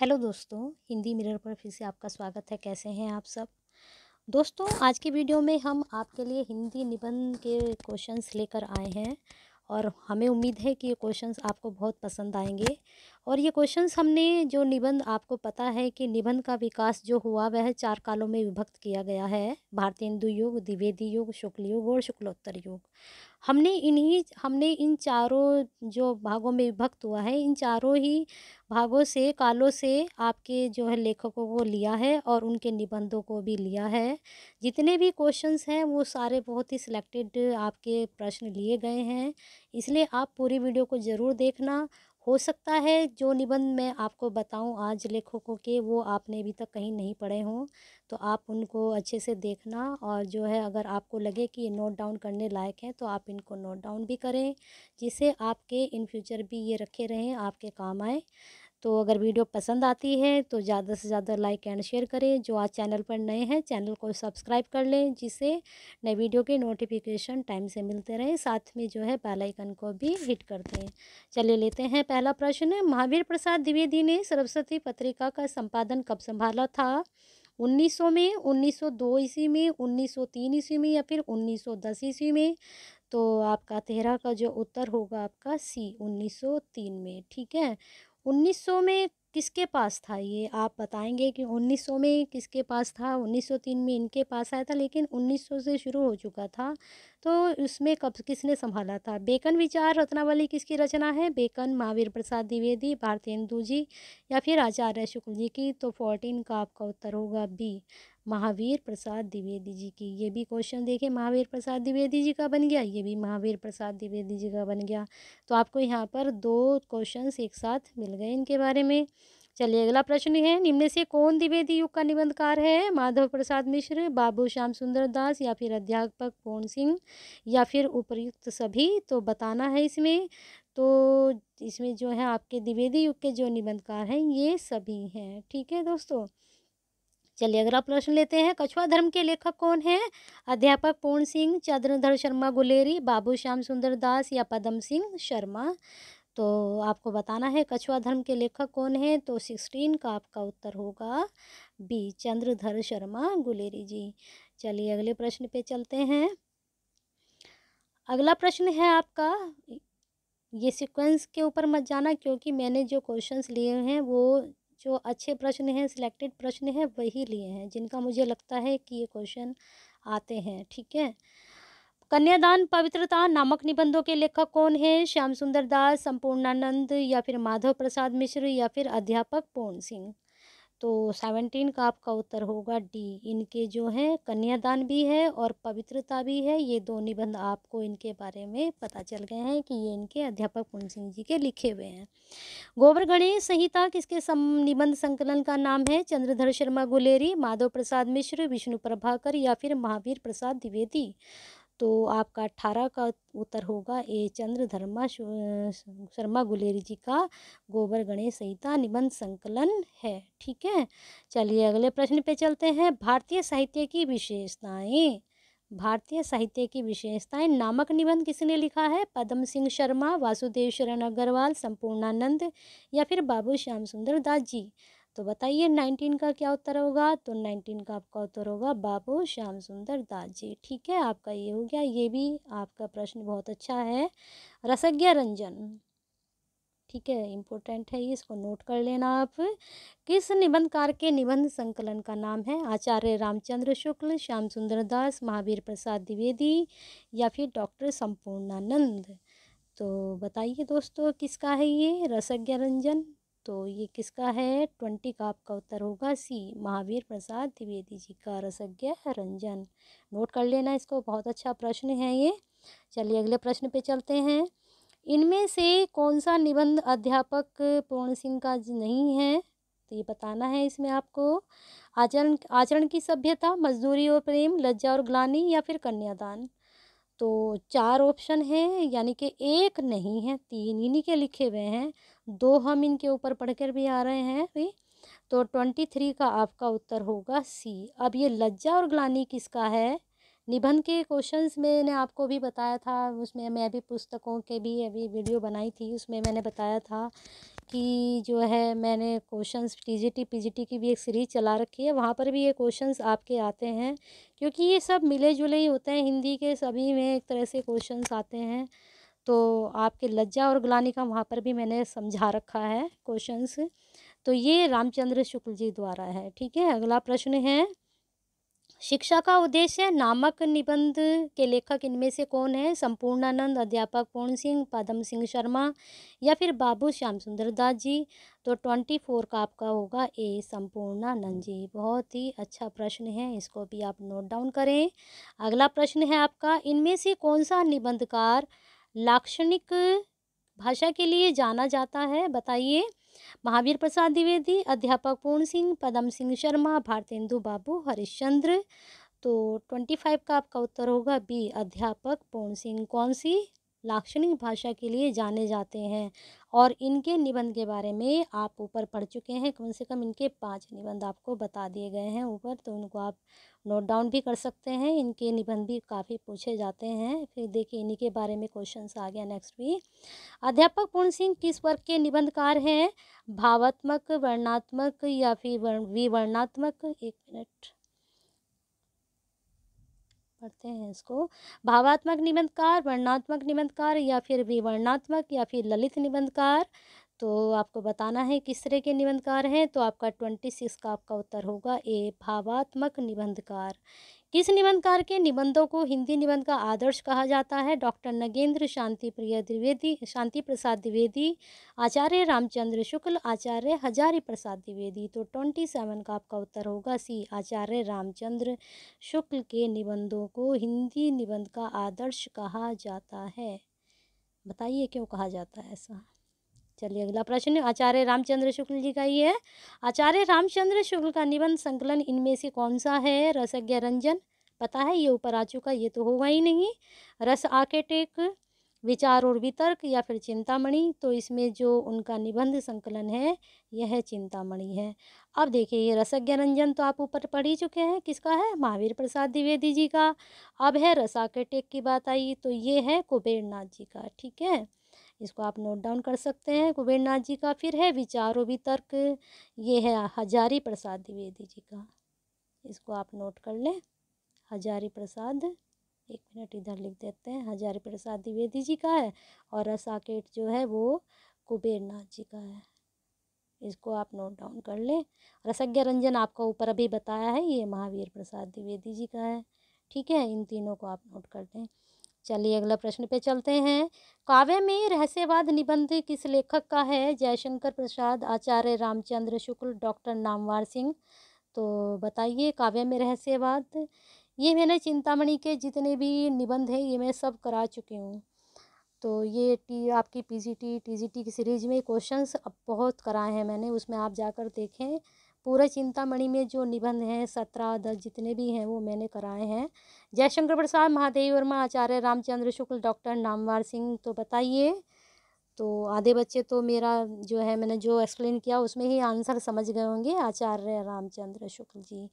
Hello दोस्तों Hindi mirror पर फिर से आपका स्वागत है कैसे हैं आप सब दोस्तों आज की वीडियो में हम आपके लिए हिंदी निबंध के क्वेश्चंस लेकर आए हैं और हमें उम्मीद है कि ये क्वेश्चंस आपको बहुत पसंद आएंगे और ये क्वेश्चंस हमने जो निबंध आपको पता है कि निबंध का विकास जो हुआ वह चार कालों में विभक्त किया गया है भारतेंदु युग द्विवेदी युग शुक्ल युग और शुक्लोत्तर युग हमने इन्हीं हमने इन चारों जो भागों में विभक्त हुआ है इन चारों ही भागों से कालों से आपके जो है लेखकों को लिया है और उनके निबंधों को भी लिया है जितने भी क्वेश्चंस हैं वो सारे बहुत ही सिलेक्टेड आपके प्रश्न लिए गए हैं इसलिए आप पूरी वीडियो को ज़रूर देखना हो सकता है जो निबंध मैं आपको बताऊं आज लेखकों के वो आपने अभी तक कहीं नहीं पढ़े हों तो आप उनको अच्छे से देखना और जो है अगर आपको लगे कि ये नोट डाउन करने लायक हैं तो आप इनको नोट डाउन भी करें जिससे आपके इन फ्यूचर भी ये रखे रहें आपके काम आए तो अगर वीडियो पसंद आती है तो ज़्यादा से ज़्यादा लाइक एंड शेयर करें जो आज चैनल पर नए हैं चैनल को सब्सक्राइब कर लें जिससे नए वीडियो के नोटिफिकेशन टाइम से मिलते रहें साथ में जो है बेल आइकन को भी हिट कर दें चलिए लेते हैं पहला प्रश्न महावीर प्रसाद द्विवेदी ने सरस्वती पत्रिका का संपादन कब संभाला था 1900 में 1902 ईस्वी में 1903 ईस्वी में या फिर 1910 ईस्वी में तो आपका तेरह का जो उत्तर होगा आपका सी 1903 में ठीक है 1900 में किसके पास था ये आप बताएंगे कि 1900 में किसके पास था 1903 में इनके पास आया था लेकिन 1900 से शुरू हो चुका था तो उसमें कब किसने संभाला था बेकन विचार रत्नावली किसकी रचना है बेकन महावीर प्रसाद द्विवेदी भारतेंदु जी या फिर आचार्य शुक्ल जी की तो फोर्टीन का आपका उत्तर होगा बी महावीर प्रसाद द्विवेदी जी की ये भी क्वेश्चन देखिए महावीर प्रसाद द्विवेदी जी का बन गया ये भी महावीर प्रसाद द्विवेदी जी का बन गया तो आपको यहाँ पर दो क्वेश्चन एक साथ मिल गए इनके बारे में चलिए अगला प्रश्न है निम्न से कौन द्विवेदी युग का निबंधकार है माधव प्रसाद मिश्र बाबू श्याम सुंदर दास या फिर अध्यापक पूर्ण सिंह या फिर उपयुक्त सभी तो बताना है इसमें तो इसमें जो है आपके द्विवेदी युग के जो निबंधकार हैं ये सभी हैं ठीक है दोस्तों चलिए अगला प्रश्न लेते हैं कछुआ धर्म के लेखक कौन है अध्यापक पूर्ण सिंह चंद्रधर शर्मा गुलेरी बाबू श्याम सुंदर दास या पदम सिंह शर्मा तो आपको बताना है कछुआ धर्म के लेखक कौन है तो सिक्सटीन का आपका उत्तर होगा बी चंद्रधर शर्मा गुलेरी जी चलिए अगले प्रश्न पे चलते हैं अगला प्रश्न है आपका ये सीक्वेंस के ऊपर मत जाना क्योंकि मैंने जो क्वेश्चंस लिए हैं वो जो अच्छे प्रश्न हैं सिलेक्टेड प्रश्न हैं वही लिए हैं जिनका मुझे लगता है कि ये क्वेश्चन आते हैं ठीक है कन्यादान पवित्रता नामक निबंधों के लेखक कौन है श्याम सुंदर दास संपूर्णानंद या फिर माधव प्रसाद मिश्र या फिर अध्यापक पूर्ण सिंह तो सेवनटीन का आपका उत्तर होगा डी इनके जो है कन्यादान भी है और पवित्रता भी है ये दो निबंध आपको इनके बारे में पता चल गए हैं कि ये इनके अध्यापक पूर्ण सिंह जी के लिखे हुए हैं गोबर गणेश संहिता किसके सम निबंध संकलन का नाम है चंद्रधर शर्मा गुलेरी माधव प्रसाद मिश्र विष्णु प्रभाकर या फिर महावीर प्रसाद द्विवेदी तो आपका अट्ठारह का उत्तर होगा ए चंद्र धर्मा शर्मा गुलेरी जी का गोबर गणेश संहिता निबंध संकलन है ठीक है चलिए अगले प्रश्न पे चलते हैं भारतीय साहित्य की विशेषताएं भारतीय साहित्य की विशेषताएं नामक निबंध किसने लिखा है पद्म सिंह शर्मा वासुदेव शरण अग्रवाल संपूर्णानंद या फिर बाबू श्याम सुंदर दास जी तो बताइए नाइनटीन का क्या उत्तर होगा तो नाइनटीन का आपका उत्तर होगा बाबू श्याम सुंदर दास जी ठीक है आपका ये हो गया ये भी आपका प्रश्न बहुत अच्छा है रसज्ञ रंजन ठीक है इम्पोर्टेंट है ये इसको नोट कर लेना आप किस निबंधकार के निबंध संकलन का नाम है आचार्य रामचंद्र शुक्ल श्याम सुंदर दास महावीर प्रसाद द्विवेदी या फिर डॉक्टर संपूर्णानंद तो बताइए दोस्तों किसका है ये रसज्ञ रंजन तो ये किसका है ट्वेंटी का आपका उत्तर होगा सी महावीर प्रसाद द्विवेदी जी का रसज्ञ रंजन नोट कर लेना इसको बहुत अच्छा प्रश्न है ये चलिए अगले प्रश्न पे चलते हैं इनमें से कौन सा निबंध अध्यापक पूर्ण सिंह का नहीं है तो ये बताना है इसमें आपको आचरण आचरण की सभ्यता मजदूरी और प्रेम लज्जा और ग्लानी या फिर कन्यादान तो चार ऑप्शन हैं यानी कि एक नहीं है तीन इन्हीं के लिखे हुए हैं दो हम इनके ऊपर पढ़कर भी आ रहे हैं भी तो ट्वेंटी थ्री का आपका उत्तर होगा सी अब ये लज्जा और ग्लानी किसका है निबंध के क्वेश्चंस मैंने आपको भी बताया था उसमें मैं अभी पुस्तकों के भी अभी वीडियो बनाई थी उसमें मैंने बताया था कि जो है मैंने क्वेश्चंस टीजीटी पीजीटी की भी एक सीरीज़ चला रखी है वहाँ पर भी ये क्वेश्चंस आपके आते हैं क्योंकि ये सब मिले जुले ही होते हैं हिंदी के सभी में एक तरह से क्वेश्चन आते हैं तो आपके लज्जा और ग्लानी का वहाँ पर भी मैंने समझा रखा है क्वेश्चंस तो ये रामचंद्र शुक्ल जी द्वारा है ठीक है अगला प्रश्न है शिक्षा का उद्देश्य नामक निबंध के लेखक इनमें से कौन है संपूर्णानंद अध्यापक पूर्ण सिंह पदम सिंह शर्मा या फिर बाबू श्याम सुंदर दास जी तो ट्वेंटी फोर का आपका होगा ए संपूर्णानंद जी बहुत ही अच्छा प्रश्न है इसको भी आप नोट डाउन करें अगला प्रश्न है आपका इनमें से कौन सा निबंधकार लाक्षणिक भाषा के लिए जाना जाता है बताइए महावीर प्रसाद द्विवेदी अध्यापक पूर्ण सिंह पदम सिंह शर्मा भारतेंदु बाबू हरिश्चंद्र तो ट्वेंटी फाइव का आपका उत्तर होगा बी अध्यापक पूर्ण सिंह कौन सी लाक्षणिक भाषा के लिए जाने जाते हैं और इनके निबंध के बारे में आप ऊपर पढ़ चुके हैं कम से कम इनके पांच निबंध आपको बता दिए गए हैं ऊपर तो उनको आप नोट डाउन भी कर सकते हैं इनके निबंध भी काफ़ी पूछे जाते हैं फिर देखिए इन्हीं के बारे में क्वेश्चन आ गया नेक्स्ट भी अध्यापक पूर्ण सिंह किस वर्ग के निबंधकार हैं भावात्मक वर्णात्मक या फिर विवर्णात्मक एक मिनट पढ़ते हैं इसको भावात्मक निबंधकार वर्णात्मक निबंधकार या फिर विवर्णात्मक या फिर ललित निबंधकार तो आपको बताना है किस तरह के निबंधकार हैं तो आपका ट्वेंटी सिक्स का आपका उत्तर होगा ए भावात्मक निबंधकार किस निबंधकार के निबंधों को हिंदी निबंध का आदर्श कहा जाता है डॉक्टर नगेंद्र शांति प्रिय द्विवेदी शांति प्रसाद द्विवेदी आचार्य रामचंद्र शुक्ल आचार्य हजारी प्रसाद द्विवेदी तो ट्वेंटी सेवन का आपका उत्तर होगा सी आचार्य रामचंद्र शुक्ल के निबंधों को हिंदी निबंध का आदर्श कहा जाता है बताइए क्यों कहा जाता है ऐसा चलिए अगला प्रश्न आचार्य रामचंद्र शुक्ल जी का ही है आचार्य रामचंद्र शुक्ल का निबंध संकलन इनमें से कौन सा है रसज्ञ रंजन पता है ये ऊपर आ चुका ये तो होगा ही नहीं रस आके टेक विचार और वितर्क या फिर चिंतामणि तो इसमें जो उनका निबंध संकलन है यह है चिंतामणि है अब देखिए ये रसज्ञ रंजन तो आप ऊपर पढ़ ही चुके हैं किसका है महावीर प्रसाद द्विवेदी जी का अब है रसाकेटेक की बात आई तो ये है कुबेरनाथ जी का ठीक है इसको आप नोट डाउन कर सकते हैं कुबेरनाथ जी का फिर है विचारों वितर्क ये है हजारी प्रसाद द्विवेदी जी का इसको आप नोट कर लें हजारी प्रसाद एक मिनट इधर लिख देते हैं हजारी प्रसाद द्विवेदी जी का है और रसाकेट जो है वो कुबेरनाथ जी का है इसको आप नोट डाउन कर लें रसज्ञ रंजन आपका ऊपर अभी बताया है ये महावीर प्रसाद द्विवेदी जी का है ठीक है इन तीनों को आप नोट कर लें चलिए अगला प्रश्न पे चलते हैं काव्य में रहस्यवाद निबंध किस लेखक का है जयशंकर प्रसाद आचार्य रामचंद्र शुक्ल डॉक्टर नामवार सिंह तो बताइए काव्य में रहस्यवाद ये मैंने चिंतामणि के जितने भी निबंध हैं ये मैं सब करा चुकी हूँ तो ये टी आपकी पीजीटी टीजीटी की सीरीज में क्वेश्चंस अब बहुत कराए हैं मैंने उसमें आप जाकर देखें पूरे चिंतामणि में जो निबंध हैं सत्रह दस जितने भी हैं वो मैंने कराए हैं जयशंकर प्रसाद महादेव वर्मा आचार्य रामचंद्र शुक्ल डॉक्टर नामवार सिंह तो बताइए तो आधे बच्चे तो मेरा जो है मैंने जो एक्सप्लेन किया उसमें ही आंसर समझ गए होंगे आचार्य रामचंद्र शुक्ल जी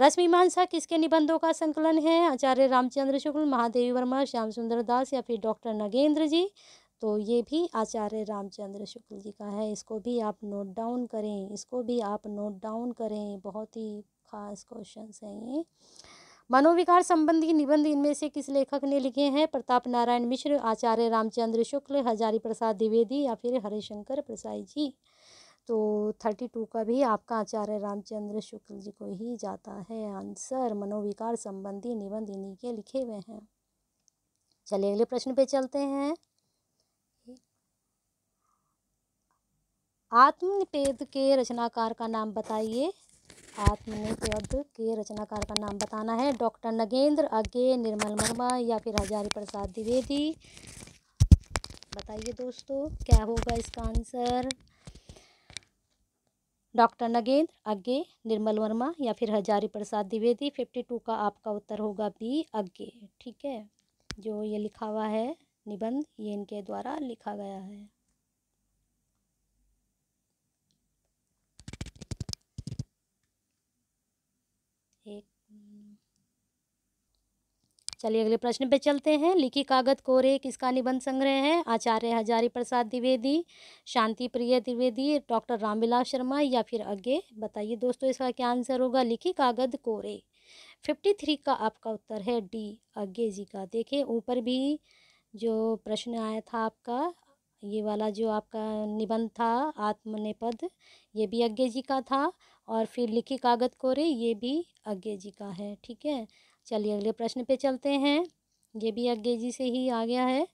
रश्मि मानसा किसके निबंधों का संकलन है आचार्य रामचंद्र शुक्ल महादेवी वर्मा श्याम सुंदर दास या फिर डॉक्टर नगेंद्र जी तो ये भी आचार्य रामचंद्र शुक्ल जी का है इसको भी आप नोट डाउन करें इसको भी आप नोट डाउन करें बहुत ही खास क्वेश्चन हैं ये मनोविकार संबंधी निबंध इनमें से किस लेखक ने लिखे हैं प्रताप नारायण मिश्र आचार्य रामचंद्र शुक्ल हजारी प्रसाद द्विवेदी या फिर हरिशंकर प्रसाई जी तो थर्टी टू का भी आपका आचार्य रामचंद्र शुक्ल जी को ही जाता है आंसर मनोविकार संबंधी निबंध इन्हीं के लिखे हुए हैं चलिए अगले प्रश्न पे चलते हैं आत्मनिपेद के रचनाकार का नाम बताइए आत्मनिपेद के रचनाकार का नाम बताना है डॉक्टर नगेंद्र अज्ञे निर्मल वर्मा या फिर हजारी प्रसाद द्विवेदी बताइए दोस्तों क्या होगा इसका आंसर डॉक्टर नगेंद्र अज्ञे निर्मल वर्मा या फिर हजारी प्रसाद द्विवेदी फिफ्टी टू का आपका उत्तर होगा बी अज्ञे ठीक है जो ये लिखा हुआ है निबंध ये इनके द्वारा लिखा गया है एक चलिए अगले प्रश्न पे चलते हैं लिखी कागज कोरे किसका निबंध संग्रह है आचार्य हजारी प्रसाद द्विवेदी शांति प्रिय द्विवेदी डॉक्टर रामविलास शर्मा या फिर आगे बताइए दोस्तों इसका क्या आंसर होगा लिखी कागज कोरे फिफ्टी थ्री का आपका उत्तर है डी आगे जी का देखें ऊपर भी जो प्रश्न आया था आपका ये वाला जो आपका निबंध था आत्मनेपद ये भी अज्ञे जी का था और फिर लिखी कागज कोरे ये भी अज्ञे जी का है ठीक है चलिए अगले प्रश्न पे चलते हैं ये भी अज्ञे जी से ही आ गया है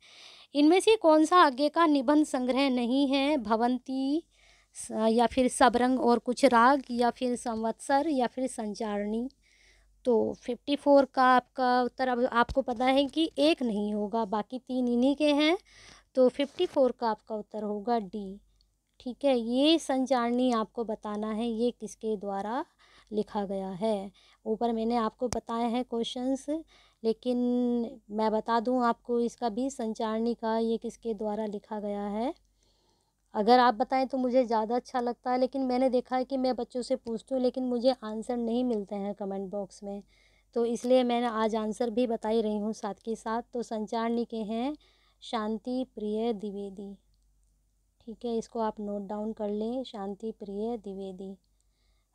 इनमें से कौन सा अज्ञे का निबंध संग्रह नहीं है भवंती या फिर सबरंग और कुछ राग या फिर संवत्सर या फिर संचारणी तो फिफ्टी फोर का आपका उत्तर अब आपको पता है कि एक नहीं होगा बाकी तीन इन्हीं के हैं तो फिफ्टी फोर का आपका उत्तर होगा डी ठीक है ये संचारणी आपको बताना है ये किसके द्वारा लिखा गया है ऊपर मैंने आपको बताया है क्वेश्चंस लेकिन मैं बता दूं आपको इसका भी संचारणी का ये किसके द्वारा लिखा गया है अगर आप बताएं तो मुझे ज़्यादा अच्छा लगता है लेकिन मैंने देखा है कि मैं बच्चों से पूछती हूँ लेकिन मुझे आंसर नहीं मिलते हैं कमेंट बॉक्स में तो इसलिए मैंने आज आंसर भी बता ही रही हूँ साथ के साथ तो संचारणी के हैं शांति प्रिय द्विवेदी ठीक है इसको आप नोट डाउन कर लें शांति प्रिय द्विवेदी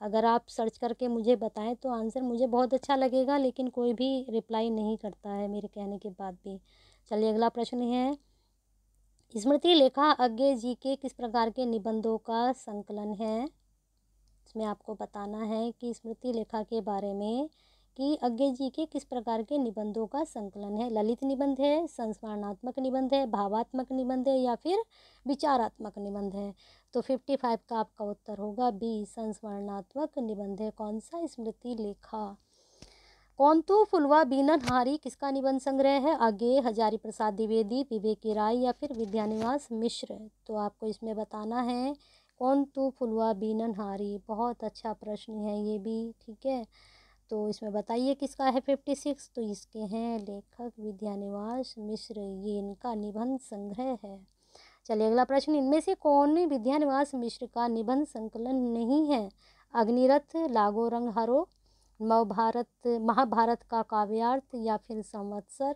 अगर आप सर्च करके मुझे बताएं तो आंसर मुझे बहुत अच्छा लगेगा लेकिन कोई भी रिप्लाई नहीं करता है मेरे कहने के बाद भी चलिए अगला प्रश्न है स्मृति लेखा अज्ञे जी के किस प्रकार के निबंधों का संकलन है इसमें आपको बताना है कि स्मृति लेखा के बारे में कि अज्ञे जी के किस प्रकार के निबंधों का संकलन है ललित निबंध है संस्मरणात्मक निबंध है भावात्मक निबंध है या फिर विचारात्मक निबंध है तो फिफ्टी फाइव का आपका उत्तर होगा बी संस्मरणात्मक निबंध है कौन सा स्मृति लेखा कौन तो फुलवा बीनन हारी किसका निबंध संग्रह है आगे हजारी प्रसाद द्विवेदी विवेक राय या फिर विद्यानिवास मिश्र तो आपको इसमें बताना है कौन तू तो फुलवा बीनन हारी बहुत अच्छा प्रश्न है ये भी ठीक है तो इसमें बताइए किसका है फिफ्टी सिक्स तो इसके हैं लेखक विद्यानिवास मिश्र ये इनका निबंध संग्रह है चलिए अगला प्रश्न इनमें से कौन विद्यानिवास मिश्र का निबंध संकलन नहीं है अग्निरथ लागो रंग हरो महाभारत महाभारत का काव्यार्थ या फिर संवत्सर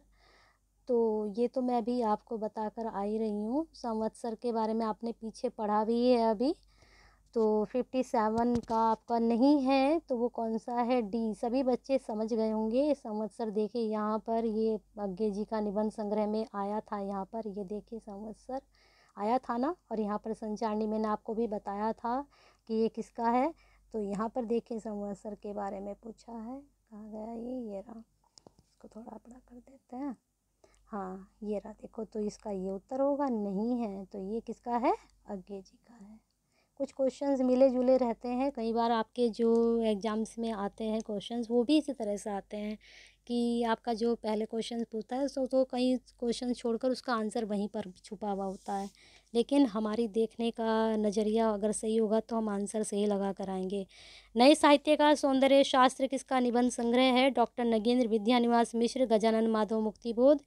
तो ये तो मैं अभी आपको बताकर आई रही हूँ संवत्सर के बारे में आपने पीछे पढ़ा भी है अभी तो फिफ्टी सेवन का आपका नहीं है तो वो कौन सा है डी सभी बच्चे समझ गए होंगे संवत्सर देखिए यहाँ पर ये अज्ञे जी का निबंध संग्रह में आया था यहाँ पर ये देखिए संवत्सर आया था ना और यहाँ पर संचारणी मैंने आपको भी बताया था कि ये किसका है तो यहाँ पर देखिए संवत्सर के बारे में पूछा है कहा गया ये ये रहा इसको थोड़ा बड़ा कर देते हैं हाँ ये रहा देखो तो इसका ये उत्तर होगा नहीं है तो ये किसका है अज्ञे जी का है कुछ क्वेश्चंस मिले जुले रहते हैं कई बार आपके जो एग्ज़ाम्स में आते हैं क्वेश्चंस वो भी इसी तरह से आते हैं कि आपका जो पहले क्वेश्चन पूछता है सो तो, तो कई क्वेश्चन छोड़कर उसका आंसर वहीं पर छुपा हुआ होता है लेकिन हमारी देखने का नज़रिया अगर सही होगा तो हम आंसर सही लगा कर आएंगे नए साहित्यकार सौंदर्य शास्त्र किसका निबंध संग्रह है डॉक्टर नगेंद्र विद्यानिवास मिश्र गजानन माधव मुक्तिबोध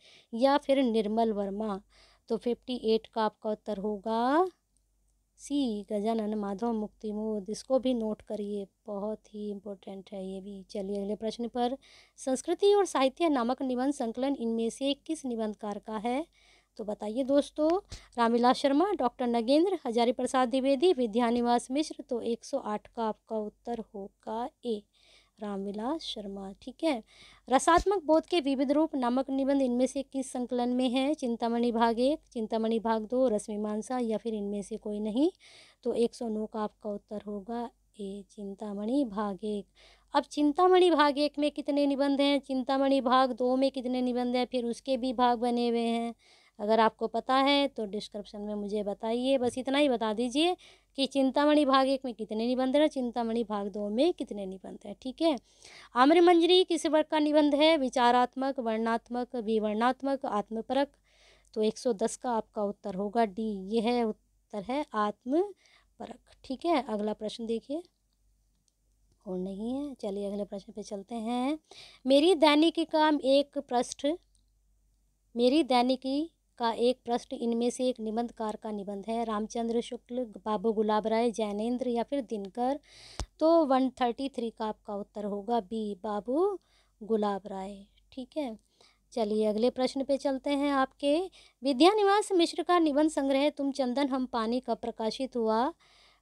या फिर निर्मल वर्मा तो फिफ्टी एट का आपका उत्तर होगा सी गजानन माधव मुक्ति मोद इसको भी नोट करिए बहुत ही इम्पोर्टेंट है ये भी चलिए अगले प्रश्न पर संस्कृति और साहित्य नामक निबंध संकलन इनमें से किस निबंधकार का है तो बताइए दोस्तों रामविलास शर्मा डॉक्टर नगेंद्र हजारी प्रसाद द्विवेदी विद्यानिवास मिश्र तो 108 का आपका उत्तर होगा ए रामविलास शर्मा ठीक है रसात्मक बोध के विविध रूप नामक निबंध इनमें से किस संकलन में है चिंतामणि भाग एक चिंतामणि भाग दो रश्मिमांसा या फिर इनमें से कोई नहीं तो एक सौ नौ का आपका उत्तर होगा ए चिंतामणि भाग एक अब चिंतामणि भाग एक में कितने निबंध हैं चिंतामणि भाग दो में कितने निबंध हैं फिर उसके भी भाग बने हुए हैं अगर आपको पता है तो डिस्क्रिप्शन में मुझे बताइए बस इतना ही बता दीजिए कि चिंतामणि भाग एक में कितने निबंध हैं चिंतामणि भाग दो में कितने निबंध हैं ठीक है आम्र मंजरी किस वर्ग का निबंध है विचारात्मक वर्णात्मक विवर्णात्मक आत्मपरक तो एक सौ दस का आपका उत्तर होगा डी ये है उत्तर है आत्मपरक ठीक है अगला प्रश्न देखिए और नहीं है चलिए अगले प्रश्न पे चलते हैं मेरी दैनिक काम एक पृष्ठ मेरी दैनिकी का एक प्रश्न इनमें से एक निबंधकार का निबंध है रामचंद्र शुक्ल बाबू गुलाब राय जैनेन्द्र या फिर दिनकर तो वन थर्टी थ्री का आपका उत्तर होगा बी बाबू गुलाब राय ठीक है चलिए अगले प्रश्न पे चलते हैं आपके विद्यानिवास मिश्र का निबंध संग्रह तुम चंदन हम पानी का प्रकाशित हुआ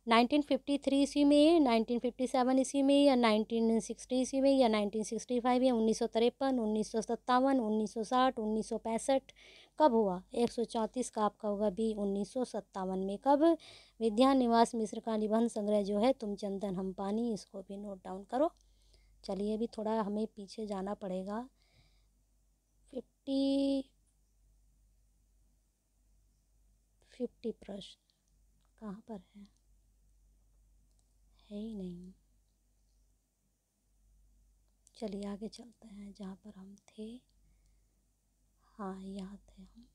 1953 ईस्वी में 1957 ईस्वी में या 1960 ईस्वी में या 1965 या उन्नीस सौ तिरपन उन्नीस सौ सत्तावन उन्नीस सौ साठ उन्नीस सौ पैंसठ कब हुआ एक सौ चौंतीस का आपका होगा बी उन्नीस सौ सत्तावन में कब विद्या निवास मिश्र का निबंध संग्रह जो है तुम चंदन हम पानी इसको भी नोट डाउन करो चलिए अभी थोड़ा हमें पीछे जाना पड़ेगा फिफ्टी फिफ्टी प्रश्न कहाँ पर है है ही नहीं चलिए आगे चलते हैं जहाँ पर हम थे हाँ यहाँ थे हम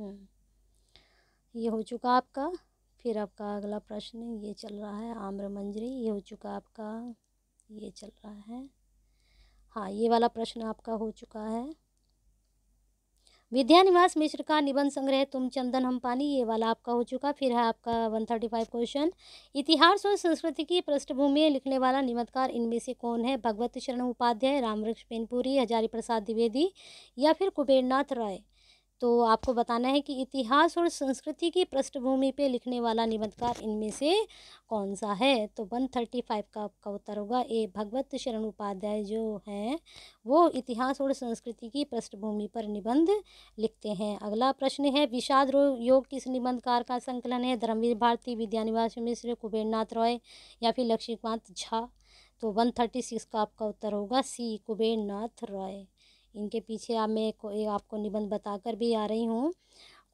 हम्म। ये हो चुका आपका फिर आपका अगला प्रश्न ये चल रहा है आम्र मंजरी ये हो चुका आपका ये चल रहा है हाँ ये वाला प्रश्न आपका हो चुका है विद्यानिवास मिश्र का निबंध संग्रह तुम चंदन हम पानी ये वाला आपका हो चुका फिर है आपका वन थर्टी फाइव क्वेश्चन इतिहास और संस्कृति की पृष्ठभूमि लिखने वाला निबंधकार इनमें से कौन है भगवत शरण उपाध्याय रामवृक्ष पेनपुरी हजारी प्रसाद द्विवेदी या फिर कुबेरनाथ राय तो आपको बताना है कि इतिहास और संस्कृति की पृष्ठभूमि पे लिखने वाला निबंधकार इनमें से कौन सा है तो वन थर्टी फाइव का आपका उत्तर होगा ए भगवत शरण उपाध्याय जो हैं वो इतिहास और संस्कृति की पृष्ठभूमि पर निबंध लिखते हैं अगला प्रश्न है विषाद योग किस निबंधकार का संकलन है धर्मवीर भारती विद्यानिवास मिश्र कुबेरनाथ रॉय या फिर लक्ष्मीकांत झा तो वन थर्टी सिक्स का आपका उत्तर होगा सी कुबेरनाथ रॉय इनके पीछे आप मैं आपको निबंध बताकर भी आ रही हूँ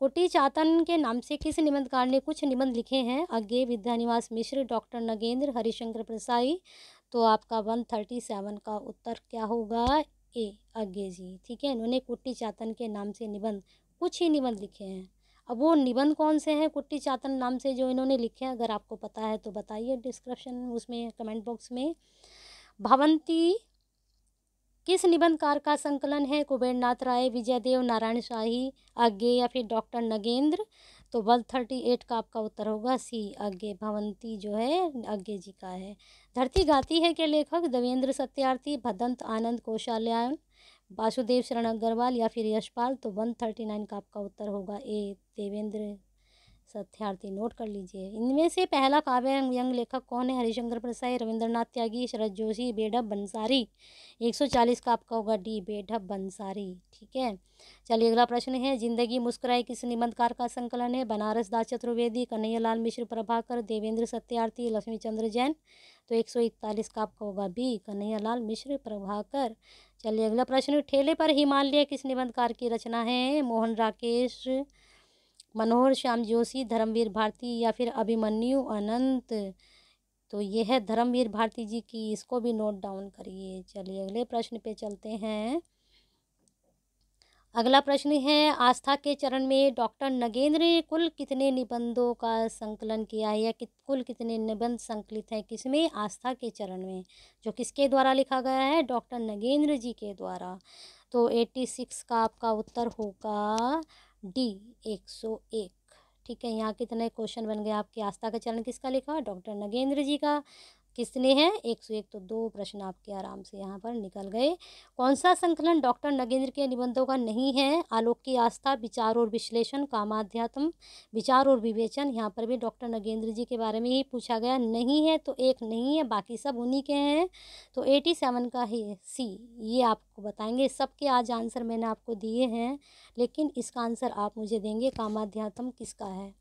कुटी चातन के नाम से किस निबंधकार ने कुछ निबंध लिखे हैं अज्ञे विद्यानिवास मिश्र डॉक्टर नगेंद्र हरिशंकर प्रसाई तो आपका वन थर्टी सेवन का उत्तर क्या होगा ए अज्ञे जी ठीक है इन्होंने कुट्टी चातन के नाम से निबंध कुछ ही निबंध लिखे हैं अब वो निबंध कौन से हैं कुट्टी चातन नाम से जो इन्होंने लिखे हैं अगर आपको पता है तो बताइए डिस्क्रिप्शन उसमें कमेंट बॉक्स में भवंती किस निबंधकार का संकलन है कुबेरनाथ राय विजयदेव नारायण शाही आगे या फिर डॉक्टर नगेंद्र तो वन थर्टी एट का आपका उत्तर होगा सी आगे भवंती जो है आगे जी का है धरती गाती है के लेखक देवेंद्र सत्यार्थी भदंत आनंद कौशाल्यायन वासुदेव शरण अग्रवाल या फिर यशपाल तो वन थर्टी नाइन का आपका उत्तर होगा ए देवेंद्र सत्यार्थी नोट कर लीजिए इनमें से पहला काव्य व्यंग लेखक कौन है हरिशंकर प्रसाई रविंद्रनाथ त्यागी शरद जोशी बेढ़ बंसारी 140 का आपका होगा डी बेढब बंसारी ठीक है चलिए अगला प्रश्न है जिंदगी मुस्कुराए किस निबंधकार का संकलन है बनारस दास चतुर्वेदी कन्हैयालाल मिश्र प्रभाकर देवेंद्र सत्यार्थी लक्ष्मी चंद्र जैन तो एक सौ इकतालीस का आपका होगा बी कन्हैयालाल मिश्र प्रभाकर चलिए अगला प्रश्न ठेले पर हिमालय किस निबंधकार की रचना है मोहन राकेश मनोहर श्याम जोशी धर्मवीर भारती या फिर अभिमन्यु अनंत तो ये है धर्मवीर भारती जी की इसको भी नोट डाउन करिए चलिए अगले प्रश्न पे चलते हैं अगला प्रश्न है आस्था के चरण में डॉक्टर नगेंद्र ने कुल कितने निबंधों का संकलन किया है या कि, कुल कितने निबंध संकलित हैं किसमें आस्था के चरण में जो किसके द्वारा लिखा गया है डॉक्टर नगेंद्र जी के द्वारा तो एट्टी सिक्स का आपका उत्तर होगा डी एक सौ एक ठीक है यहाँ कितने क्वेश्चन बन गए आपके आस्था का चरण किसका लिखा डॉक्टर नगेंद्र जी का किसने हैं एक सौ एक तो दो प्रश्न आपके आराम से यहाँ पर निकल गए कौन सा संकलन डॉक्टर नगेंद्र के निबंधों का नहीं है आलोक की आस्था विचार और विश्लेषण कामाध्यात्म विचार और विवेचन यहाँ पर भी डॉक्टर नगेंद्र जी के बारे में ही पूछा गया नहीं है तो एक नहीं है बाकी सब उन्हीं के हैं तो एटी सेवन का ही सी ये आपको बताएंगे सबके आज आंसर मैंने आपको दिए हैं लेकिन इसका आंसर आप मुझे देंगे कामाध्यात्म किसका है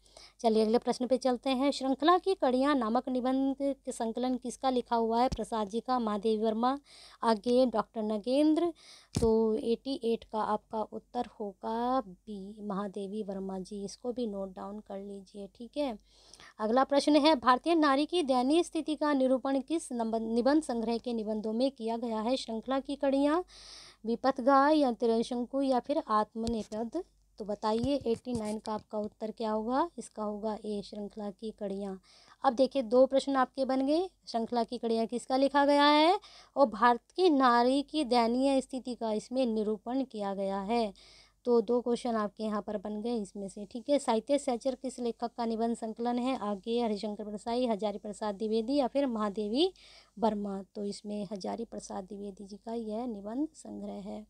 चलिए अगले प्रश्न पे चलते हैं श्रृंखला की कड़ियाँ नामक निबंध के संकलन किसका लिखा हुआ है प्रसाद जी का महादेव वर्मा आगे डॉक्टर नगेंद्र तो एटी एट का आपका उत्तर होगा बी महादेवी वर्मा जी इसको भी नोट डाउन कर लीजिए ठीक है अगला प्रश्न है भारतीय नारी की दयनीय स्थिति का निरूपण किस निबंध संग्रह के निबंधों में किया गया है श्रृंखला की कड़ियाँ विपथगा या तिरशंकु या फिर आत्मनिपद तो बताइए एट्टी नाइन का आपका उत्तर क्या होगा इसका होगा ए श्रृंखला की कड़ियाँ अब देखिए दो प्रश्न आपके बन गए श्रृंखला की कड़ियाँ किसका लिखा गया है और भारत की नारी की दयनीय स्थिति का इसमें निरूपण किया गया है तो दो क्वेश्चन आपके यहाँ पर बन गए इसमें से ठीक है साहित्य सचर किस लेखक का निबंध संकलन है आगे हरिशंकर प्रसाई हजारी प्रसाद द्विवेदी या फिर महादेवी वर्मा तो इसमें हजारी प्रसाद द्विवेदी जी का यह निबंध संग्रह है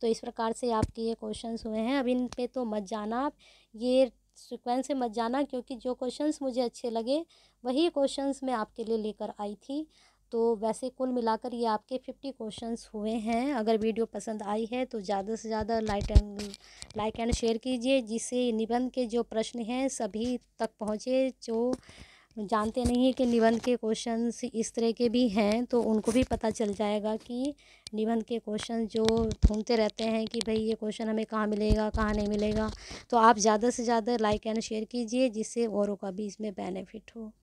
तो इस प्रकार से आपके ये क्वेश्चंस हुए हैं अब इन पे तो मत जाना आप ये सिक्वेंस से मत जाना क्योंकि जो क्वेश्चंस मुझे अच्छे लगे वही क्वेश्चंस मैं आपके लिए लेकर आई थी तो वैसे कुल मिलाकर ये आपके फिफ्टी क्वेश्चंस हुए हैं अगर वीडियो पसंद आई है तो ज़्यादा से ज़्यादा like and like and share कीजिए जिससे निबंध के जो प्रश्न हैं सभी तक पहुँचे जो जानते नहीं हैं कि निबंध के क्वेश्चंस इस तरह के भी हैं तो उनको भी पता चल जाएगा कि निबंध के क्वेश्चन जो ढूंढते रहते हैं कि भाई ये क्वेश्चन हमें कहाँ मिलेगा कहाँ नहीं मिलेगा तो आप ज़्यादा से ज़्यादा लाइक एंड शेयर कीजिए जिससे औरों का भी इसमें बेनिफिट हो